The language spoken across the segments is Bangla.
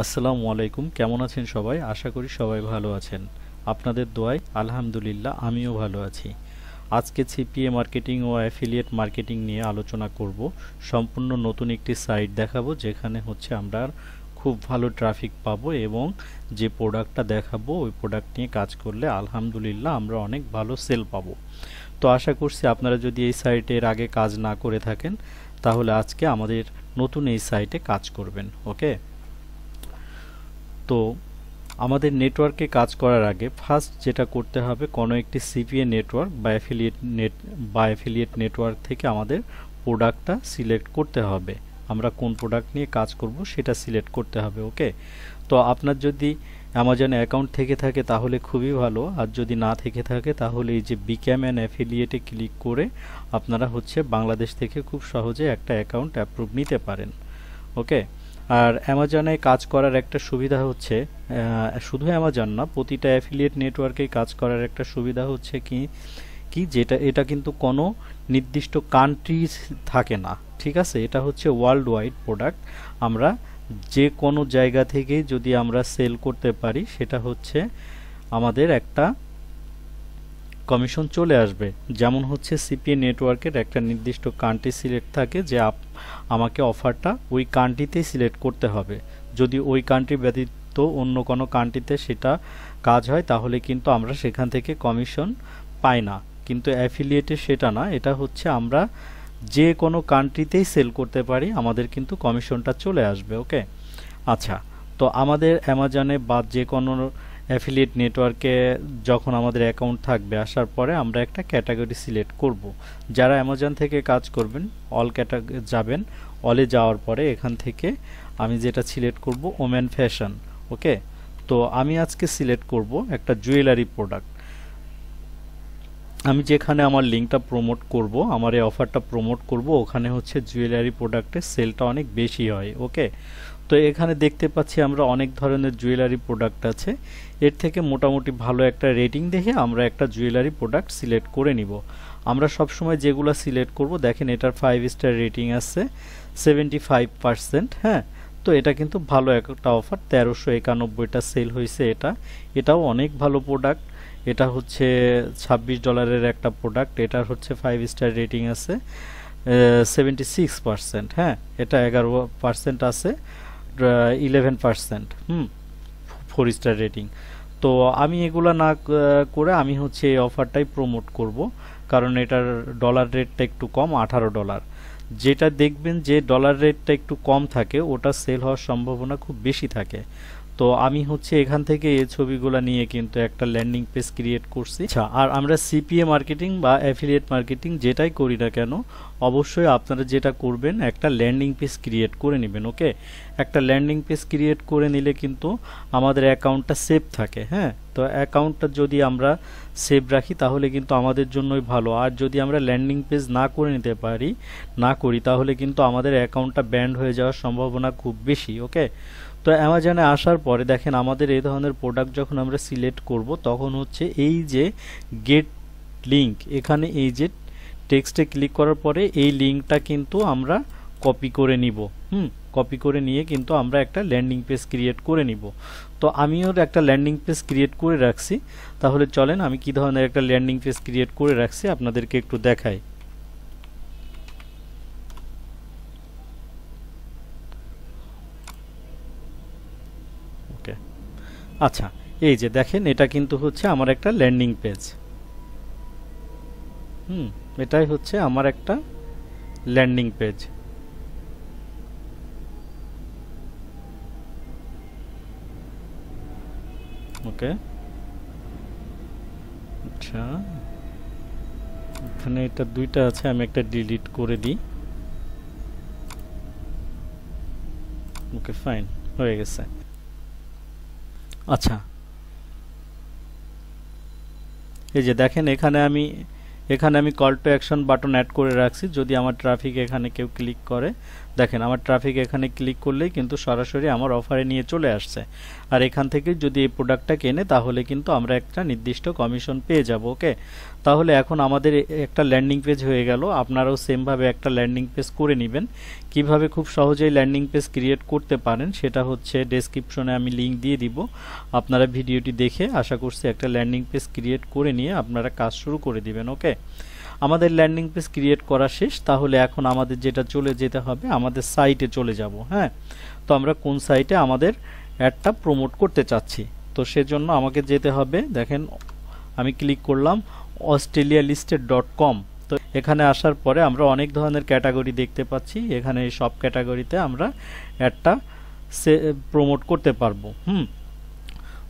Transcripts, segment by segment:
আসসালামু আলাইকুম কেমন আছেন সবাই আশা করি সবাই ভালো আছেন আপনাদের দোয়ায় আলহামদুলিল্লাহ আমিও ভালো আছি আজকে সিপিএ মার্কেটিং ও অ্যাফিলিয়েট মার্কেটিং নিয়ে আলোচনা করব সম্পূর্ণ নতুন একটি সাইট দেখাবো যেখানে হচ্ছে আমরা খুব ভালো ট্রাফিক পাবো এবং যে প্রোডাক্টটা দেখাবো ওই প্রোডাক্ট নিয়ে কাজ করলে আলহামদুলিল্লাহ আমরা অনেক ভালো সেল পাবো তো আশা করছি আপনারা যদি এই সাইটের আগে কাজ না করে থাকেন তাহলে আজকে আমাদের নতুন এই সাইটে কাজ করবেন ওকে তো আমাদের নেটওয়ার্কে কাজ করার আগে ফার্স্ট যেটা করতে হবে কোনো একটি সিপিএ নেটওয়ার্ক বা অ্যাফিলিয়েট নেট বা অ্যাফিলিয়েট নেটওয়ার্ক থেকে আমাদের প্রোডাক্টটা সিলেক্ট করতে হবে আমরা কোন প্রোডাক্ট নিয়ে কাজ করব সেটা সিলেক্ট করতে হবে ওকে তো আপনার যদি অ্যামাজন অ্যাকাউন্ট থেকে থাকে তাহলে খুবই ভালো আর যদি না থেকে থাকে তাহলে এই যে বিক্যাম অ্যান্ড অ্যাফিলিয়েটে ক্লিক করে আপনারা হচ্ছে বাংলাদেশ থেকে খুব সহজে একটা অ্যাকাউন্ট অ্যাপ্রুভ নিতে পারেন ওকে আর অ্যামাজনে কাজ করার একটা সুবিধা হচ্ছে শুধু অ্যামাজন না প্রতিটা অ্যাফিলিয়েট নেটওয়ার্কেই কাজ করার একটা সুবিধা হচ্ছে কি কি যেটা এটা কিন্তু কোনো নির্দিষ্ট কান্ট্রি থাকে না ঠিক আছে এটা হচ্ছে ওয়ার্ল্ড ওয়াইড প্রোডাক্ট আমরা যে কোনো জায়গা থেকে যদি আমরা সেল করতে পারি সেটা হচ্ছে আমাদের একটা কমিশন চলে আসবে যেমন হচ্ছে সিপিএ নেটওয়ার্কের একটা নির্দিষ্ট কান্ট্রি সিলেক্ট থাকে যে আমাকে অফারটা ওই কান্ট্রিতেই সিলেক্ট করতে হবে যদি ওই কান্ট্রি ব্যতীত অন্য কোনো কান্ট্রিতে সেটা কাজ হয় তাহলে কিন্তু আমরা সেখান থেকে কমিশন পাই না কিন্তু অ্যাফিলিয়েটে সেটা না এটা হচ্ছে আমরা যে কোনো কান্ট্রিতেই সেল করতে পারি আমাদের কিন্তু কমিশনটা চলে আসবে ওকে আচ্ছা তো আমাদের অ্যামাজনে বা যে কোনো অ্যাফিলিয়েট নেটওয়ার্কে যখন আমাদের অ্যাকাউন্ট থাকবে আসার পরে আমরা একটা ক্যাটাগরি সিলেক্ট করব। যারা অ্যামাজন থেকে কাজ করবেন অল ক্যাটাগরি যাবেন অলে যাওয়ার পরে এখান থেকে আমি যেটা সিলেক্ট করব ওমেন ফ্যাশন ওকে তো আমি আজকে সিলেক্ট করব একটা জুয়েলারি প্রোডাক্ট আমি যেখানে আমার লিঙ্কটা প্রমোট করব আমার এই অফারটা প্রমোট করব ওখানে হচ্ছে জুয়েলারি প্রোডাক্টের সেলটা অনেক বেশি হয় ওকে তো এখানে দেখতে পাচ্ছি আমরা অনেক ধরনের জুয়েলারি প্রোডাক্ট আছে এর থেকে মোটামুটি ভালো একটা রেটিং দেখে আমরা একটা জুয়েলারি প্রোডাক্ট সিলেক্ট করে নিব আমরা সব সময় যেগুলো সিলেক্ট করব দেখেন এটার ফাইভ স্টার রেটিং আছে সেভেন্টি ফাইভ হ্যাঁ তো এটা কিন্তু ভালো একটা অফার তেরোশো একানব্বইটা সেল হয়েছে এটা এটাও অনেক ভালো প্রোডাক্ট এটা হচ্ছে ছাব্বিশ ডলারের একটা প্রোডাক্ট এটার হচ্ছে ফাইভ স্টার রেটিং আছে সেভেন্টি সিক্স পারসেন্ট হ্যাঁ এটা এগারো পারসেন্ট আছে ইলেভেন uh, পার্সেন্ট হুম ফোর স্টার রেটিং তো আমি এগুলো না করে আমি হচ্ছে এই অফারটাই প্রমোট করব কারণ এটার ডলার রেটটা একটু কম আঠারো ডলার যেটা দেখবেন যে ডলার রেটটা একটু কম থাকে ওটা সেল হওয়ার সম্ভাবনা খুব বেশি থাকে তো আমি হচ্ছে এখান থেকে এই ছবিগুলো নিয়ে কিন্তু একটা ল্যান্ডিং পেজ ক্রিয়েট করছি আচ্ছা আর আমরা সিপিএ মার্কেটিং বা অ্যাফিলিয়েট মার্কেটিং যেটাই করি না কেন অবশ্যই আপনারা যেটা করবেন একটা ল্যান্ডিং পেজ ক্রিয়েট করে নেবেন ওকে একটা ল্যান্ডিং পেজ ক্রিয়েট করে নিলে কিন্তু আমাদের অ্যাকাউন্টটা সেভ থাকে হ্যাঁ তো অ্যাকাউন্টটা যদি আমরা সেভ রাখি তাহলে কিন্তু আমাদের জন্যই ভালো আর যদি আমরা ল্যান্ডিং পেজ না করে নিতে পারি না করি তাহলে কিন্তু আমাদের অ্যাকাউন্টটা ব্যান্ড হয়ে যাওয়ার সম্ভাবনা খুব বেশি ওকে তো অ্যামাজনে আসার পরে দেখেন আমাদের এই ধরনের প্রোডাক্ট যখন আমরা সিলেক্ট করব তখন হচ্ছে এই যে গেট লিঙ্ক এখানে এই যে টেক্সটে ক্লিক করার পরে এই লিঙ্কটা কিন্তু আমরা কপি করে নিব হুম কপি করে নিয়ে কিন্তু আমরা একটা ল্যান্ডিং পেজ ক্রিয়েট করে নিব তো আমিও একটা ল্যান্ডিং পেজ ক্রিয়েট করে রাখছি তাহলে চলেন আমি কি ধরনের একটা ল্যান্ডিং পেজ ক্রিয়েট করে রাখছি আপনাদেরকে একটু দেখাই আচ্ছা এই যে দেখেন এটা কিন্তু হচ্ছে আমার একটা ল্যান্ডিং পেজ হুম এটাই হচ্ছে আমার একটা ল্যান্ডিং পেজ ওকে আচ্ছা এখানে এটা দুইটা আছে আমি একটা ডিলিট করে দিই ওকে ফাইন হয়ে গেছে আচ্ছা এই যে দেখেন এখানে আমি এখানে আমি call to action button add করে রাখছি যদি আমার ট্রাফিক এখানে কেউ ক্লিক করে দেখেন আমার ট্রাফিক এখানে ক্লিক করলেই কিন্তু সরাসরি আমার অফারে নিয়ে চলে আসছে আর এখান থেকে যদি এই প্রোডাক্টটা কেনে তাহলে কিন্তু আমরা একটা নির্দিষ্ট কমিশন পেয়ে যাব ওকে তাহলে এখন আমাদের একটা ল্যান্ডিং পেজ হয়ে গেল আপনারাও সেমভাবে একটা ল্যান্ডিং পেজ করে নেবেন কিভাবে খুব সহজেই ল্যান্ডিং পেজ ক্রিয়েট করতে পারেন সেটা হচ্ছে ডেসক্রিপশনে আমি লিঙ্ক দিয়ে দিব আপনারা ভিডিওটি দেখে আশা করছি একটা ল্যান্ডিং পেজ ক্রিয়েট করে নিয়ে আপনারা কাজ শুরু করে দিবেন ওকে আমাদের ল্যান্ডিং পেজ ক্রিয়েট করা শেষ তাহলে এখন আমাদের যেটা চলে যেতে হবে আমাদের সাইটে চলে যাব হ্যাঁ তো আমরা কোন সাইটে আমাদের অ্যাডটা প্রমোট করতে চাচ্ছি তো সেজন্য আমাকে যেতে হবে দেখেন আমি ক্লিক করলাম অস্ট্রেলিয়া লিস্টেড ডট কম তো এখানে আসার পরে আমরা অনেক ধরনের ক্যাটাগরি দেখতে পাচ্ছি এখানে সব ক্যাটাগরিতে আমরা অ্যাডটা সে প্রমোট করতে পারবো হুম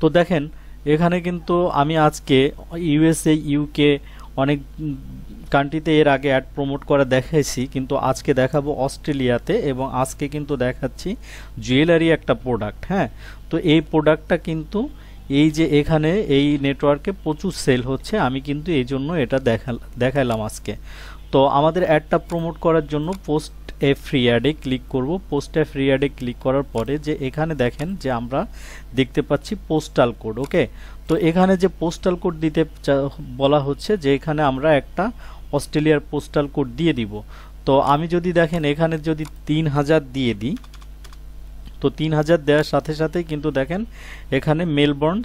তো দেখেন এখানে কিন্তু আমি আজকে ইউএসএ ইউকে অনেক কান্ট্রিতে এর আগে অ্যাড প্রমোট করা দেখাইছি কিন্তু আজকে দেখাবো অস্ট্রেলিয়াতে এবং আজকে কিন্তু দেখাচ্ছি জুয়েলারি একটা প্রোডাক্ট হ্যাঁ তো এই প্রোডাক্টটা কিন্তু এই যে এখানে এই নেটওয়ার্কে প্রচুর সেল হচ্ছে আমি কিন্তু এই জন্য এটা দেখা দেখালাম আজকে তো আমাদের অ্যাডটা প্রমোট করার জন্য পোস্ট এ ফ্রি অ্যাডে ক্লিক করব পোস্ট এ ফ্রি অ্যাডে ক্লিক করার পরে যে এখানে দেখেন যে আমরা দেখতে পাচ্ছি পোস্টাল কোড ওকে তো এখানে যে পোস্টাল কোড দিতে বলা হচ্ছে যে এখানে আমরা একটা অস্ট্রেলিয়ার পোস্টাল কোড দিয়ে দিব তো আমি যদি দেখেন এখানে যদি তিন হাজার দিয়ে দিই তো তিন হাজার দেওয়ার সাথে সাথেই কিন্তু দেখেন এখানে মেলবর্ন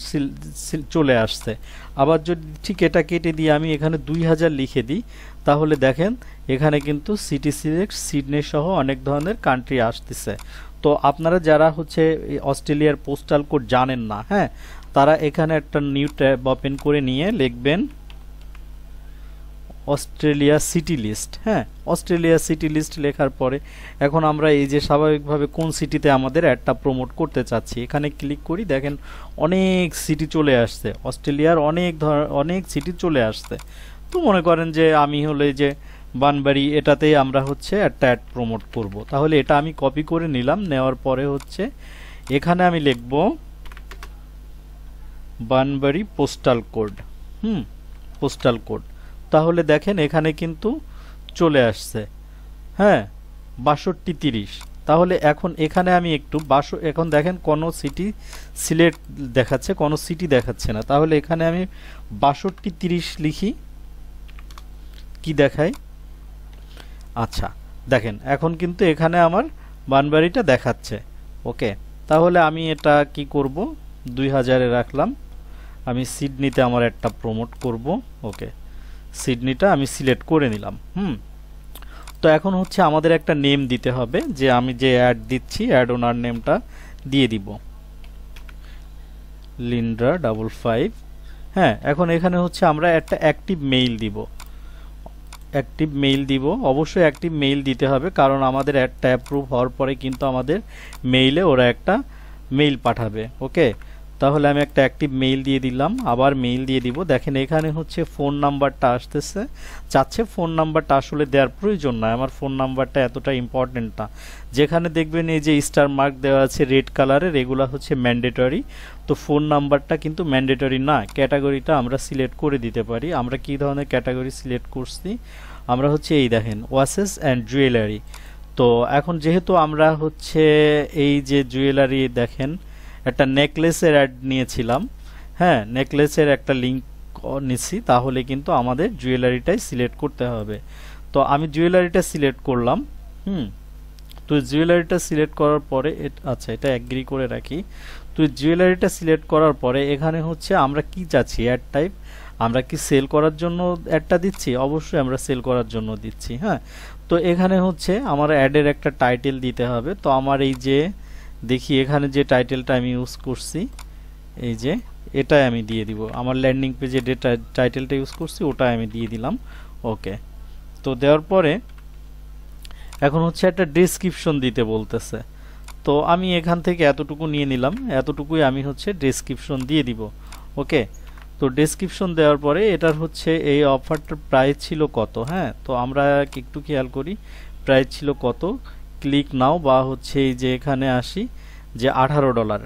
চলে আসছে আবার যদি ঠিক এটা কেটে দিয়ে আমি এখানে দুই হাজার লিখে দিই তাহলে দেখেন এখানে কিন্তু সিটি সিলেক্ট সিডনি সহ অনেক ধরনের কান্ট্রি আসতেছে তো আপনারা যারা হচ্ছে অস্ট্রেলিয়ার পোস্টাল কোড জানেন না হ্যাঁ তারা এখানে একটা নিউ ট্যাব ওপেন করে নিয়ে লিখবেন অস্ট্রেলিয়া সিটি লিস্ট হ্যাঁ অস্ট্রেলিয়া সিটি লিস্ট লেখার পরে এখন আমরা এই যে স্বাভাবিকভাবে কোন সিটিতে আমাদের অ্যাডটা প্রমোট করতে চাচ্ছি এখানে ক্লিক করি দেখেন অনেক সিটি চলে আসছে অস্ট্রেলিয়ার অনেক ধর অনেক সিটি চলে আসছে তো মনে করেন যে আমি হলে যে বানবাড়ি এটাতেই আমরা হচ্ছে একটা অ্যাড প্রমোট করব তাহলে এটা আমি কপি করে নিলাম নেওয়ার পরে হচ্ছে এখানে আমি লিখব বানবাড়ি পোস্টাল কোড হুম পোস্টাল কোড তাহলে দেখেন এখানে কিন্তু চলে আসছে হ্যাঁ বাষট্টি তিরিশ তাহলে এখন এখানে আমি একটু বাস এখন দেখেন কোনো সিটি সিলেট দেখাচ্ছে কোনো সিটি দেখাচ্ছে না তাহলে এখানে আমি বাষট্টি তিরিশ লিখি কি দেখায় আচ্ছা দেখেন এখন কিন্তু এখানে আমার বানবাড়িটা দেখাচ্ছে ওকে তাহলে আমি এটা কি করব দুই হাজারে রাখলাম আমি সিডনিতে আমার একটা প্রমোট করব ওকে সিডনিটা আমি সিলেক্ট করে নিলাম হুম তো এখন হচ্ছে আমাদের একটা নেম দিতে হবে যে আমি যে অ্যাড দিচ্ছি অ্যাড ওনার নেমটা দিয়ে দিব লিন্ড্রা ডাবল ফাইভ হ্যাঁ এখন এখানে হচ্ছে আমরা একটা অ্যাক্টিভ মেইল দিব অ্যাক্টিভ মেইল দিব অবশ্যই অ্যাক্টিভ মেইল দিতে হবে কারণ আমাদের অ্যাডটা অ্যাপ্রুভ হওয়ার পরে কিন্তু আমাদের মেইলে ওরা একটা মেইল পাঠাবে ওকে তাহলে আমি একটা অ্যাক্টিভ মেইল দিয়ে দিলাম আবার মেইল দিয়ে দিব দেখেন এখানে হচ্ছে ফোন নাম্বারটা আসতেছে চাচ্ছে ফোন নাম্বারটা আসলে দেওয়ার প্রয়োজন নয় আমার ফোন নাম্বারটা এতটা ইম্পর্টেন্ট না যেখানে দেখবেন এই যে স্টার মার্ক দেওয়া আছে রেড কালারের এগুলা হচ্ছে ম্যান্ডেটরি তো ফোন নাম্বারটা কিন্তু ম্যান্ডেটরি না ক্যাটাগরিটা আমরা সিলেক্ট করে দিতে পারি আমরা কি ধরনের ক্যাটাগরি সিলেক্ট করছি আমরা হচ্ছে এই দেখেন ওয়াসেস অ্যান্ড জুয়েলারি তো এখন যেহেতু আমরা হচ্ছে এই যে জুয়েলারি দেখেন একটা নেকলেসের অ্যাড নিয়েছিলাম হ্যাঁ নেকলেসের একটা লিঙ্ক নিছি তাহলে কিন্তু আমাদের জুয়েলারিটাই সিলেক্ট করতে হবে তো আমি জুয়েলারিটা সিলেক্ট করলাম হুম তো জুয়েলারিটা সিলেক্ট করার পরে আচ্ছা এটা অ্যাগ্রি করে রাখি তো জুয়েলারিটা সিলেক্ট করার পরে এখানে হচ্ছে আমরা কি চাচ্ছি অ্যাড টাইপ আমরা কি সেল করার জন্য অ্যাডটা দিচ্ছি অবশ্যই আমরা সেল করার জন্য দিচ্ছি হ্যাঁ তো এখানে হচ্ছে আমার অ্যাডের একটা টাইটেল দিতে হবে তো আমার এই যে দেখি এখানে যে টাইটেলটা আমি ইউজ করছি এই যে এটাই আমি দিয়ে দিব আমার ল্যান্ডিং পেজে যে টাইটেলটা ইউজ করছি ওটাই আমি দিয়ে দিলাম ওকে তো দেওয়ার পরে এখন হচ্ছে একটা ডেসক্রিপশন দিতে বলতেছে তো আমি এখান থেকে এতটুকু নিয়ে নিলাম এতটুকুই আমি হচ্ছে ডেসক্রিপশন দিয়ে দিব ওকে তো ডেসক্রিপশন দেওয়ার পরে এটার হচ্ছে এই অফারটার প্রাইস ছিল কত হ্যাঁ তো আমরা একটু খেয়াল করি প্রাইস ছিল কত ক্লিক নাও বা হচ্ছে এই যে এখানে আসি যে আঠারো ডলার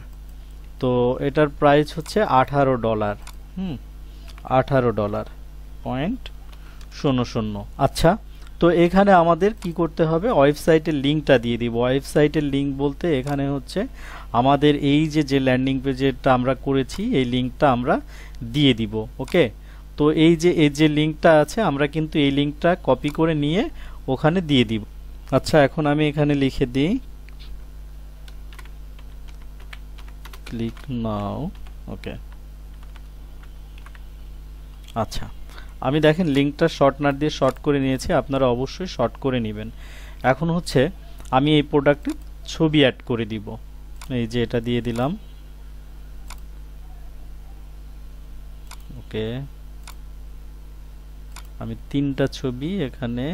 তো এটার প্রাইস হচ্ছে আঠারো ডলার হুম আঠারো ডলার পয়েন্ট শূন্য শূন্য আচ্ছা তো এখানে আমাদের কি করতে হবে ওয়েবসাইটের লিঙ্কটা দিয়ে দিব ওয়েবসাইটের লিঙ্ক বলতে এখানে হচ্ছে আমাদের এই যে যে ল্যান্ডিং পেজেরটা আমরা করেছি এই লিঙ্কটা আমরা দিয়ে দিব ওকে তো এই যে এই যে লিঙ্কটা আছে আমরা কিন্তু এই লিঙ্কটা কপি করে নিয়ে ওখানে দিয়ে দিব আচ্ছা এখন আমি এখানে লিখে দিই ক্লিক নাও ওকে আচ্ছা আমি দেখেন লিঙ্কটা শর্ট নাট দিয়ে শর্ট করে নিয়েছি আপনারা অবশ্যই শর্ট করে নেবেন এখন হচ্ছে আমি এই প্রোডাক্টে ছবি অ্যাড করে দিব এই যে এটা দিয়ে দিলাম ওকে আমি তিনটা ছবি এখানে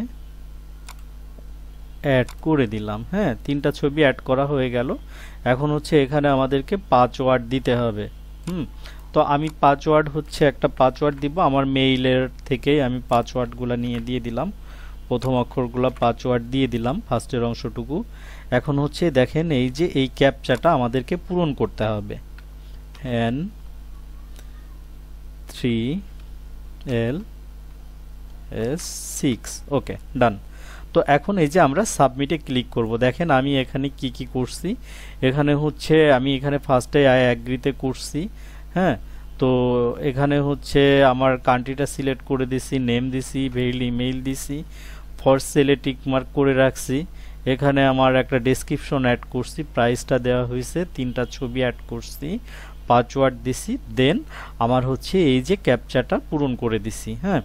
অ্যাড করে দিলাম হ্যাঁ তিনটা ছবি অ্যাড করা হয়ে গেল এখন হচ্ছে এখানে আমাদেরকে পাসওয়ার্ড দিতে হবে হুম তো আমি পাসওয়ার্ড হচ্ছে একটা পাসওয়ার্ড দিব আমার মেইলের থেকেই আমি পাসওয়ার্ডগুলো নিয়ে দিয়ে দিলাম প্রথম অক্ষরগুলো পাসওয়ার্ড দিয়ে দিলাম ফার্স্টের অংশটুকু এখন হচ্ছে দেখেন এই যে এই ক্যাপচাটা আমাদেরকে পূরণ করতে হবে N three L S six okay done তো এখন এই যে আমরা সাবমিটে ক্লিক করব দেখেন আমি এখানে কি কি করছি এখানে হচ্ছে আমি এখানে ফার্স্টে আই অ্যাগ্রিতে করছি হ্যাঁ তো এখানে হচ্ছে আমার কান্ট্রিটা সিলেক্ট করে দিছি নেম দিছি ভেইল ইমেইল দিছি ফর্স সেলে টিকমার্ক করে রাখছি এখানে আমার একটা ডেসক্রিপশন অ্যাড করছি প্রাইসটা দেওয়া হয়েছে তিনটা ছবি অ্যাড করছি পাসওয়ার্ড দিছি দেন আমার হচ্ছে এই যে ক্যাপচারটা পূরণ করে দিছি হ্যাঁ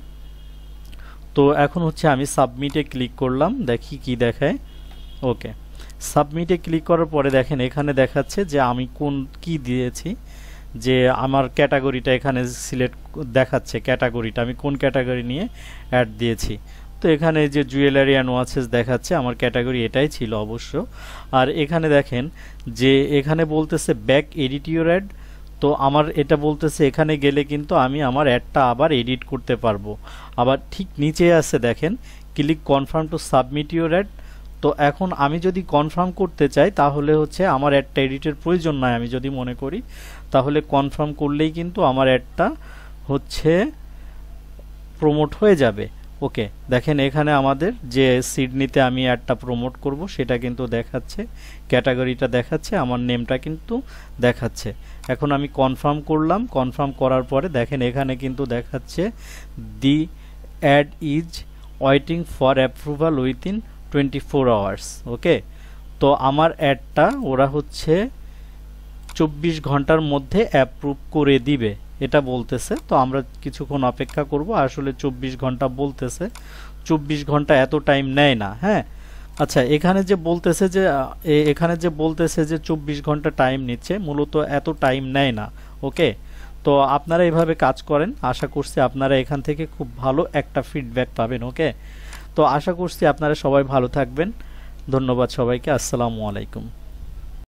তো এখন হচ্ছে আমি সাবমিটে ক্লিক করলাম দেখি কি দেখায় ওকে সাবমিটে ক্লিক করার পরে দেখেন এখানে দেখাচ্ছে যে আমি কোন কি দিয়েছি যে আমার ক্যাটাগরিটা এখানে সিলেক্ট দেখাচ্ছে ক্যাটাগরিটা আমি কোন ক্যাটাগরি নিয়ে অ্যাড দিয়েছি তো এখানে যে জুয়েলারি অ্যান্ড ওয়াচেস দেখাচ্ছে আমার ক্যাটাগরি এটাই ছিল অবশ্য আর এখানে দেখেন যে এখানে বলতেছে ব্যাক এডিটিওর অ্যাড তো আমার এটা বলতেছে এখানে গেলে কিন্তু আমি আমার অ্যাডটা আবার এডিট করতে পারবো আবার ঠিক নিচে আছে দেখেন click confirm to submit your ad তো এখন আমি যদি কনফার্ম করতে চাই তাহলে হচ্ছে আমার অ্যাডটা এডিটের প্রয়োজন নয় আমি যদি মনে করি তাহলে কনফার্ম করলেই কিন্তু আমার অ্যাডটা হচ্ছে প্রমোট হয়ে যাবে ওকে দেখেন এখানে আমাদের যে সিডনিতে আমি অ্যাডটা প্রমোট করব সেটা কিন্তু দেখাচ্ছে ক্যাটাগরিটা দেখাচ্ছে আমার নেমটা কিন্তু দেখাচ্ছে এখন আমি কনফার্ম করলাম কনফার্ম করার পরে দেখেন এখানে কিন্তু দেখাচ্ছে the ad is waiting for approval within twenty four hours okay তো আমার অ্যাডটা ওরা হচ্ছে চব্বিশ ঘন্টার মধ্যে অ্যাপ্রুভ করে দিবে এটা বলতেছে তো আমরা কিছুক্ষণ অপেক্ষা করব আসলে চব্বিশ ঘন্টা বলতেছে চব্বিশ ঘন্টা এত টাইম নেয় না হ্যাঁ আচ্ছা এখানে যে বলতেছে যে এখানে যে বলতেছে যে চব্বিশ ঘন্টা টাইম নিচ্ছে মূলত এত টাইম নেয় না ওকে তো আপনারা এভাবে কাজ করেন আশা করছি আপনারা এখান থেকে খুব ভালো একটা ফিডব্যাক পাবেন ওকে তো আশা করছি আপনারা সবাই ভালো থাকবেন ধন্যবাদ সবাইকে আসসালামু আলাইকুম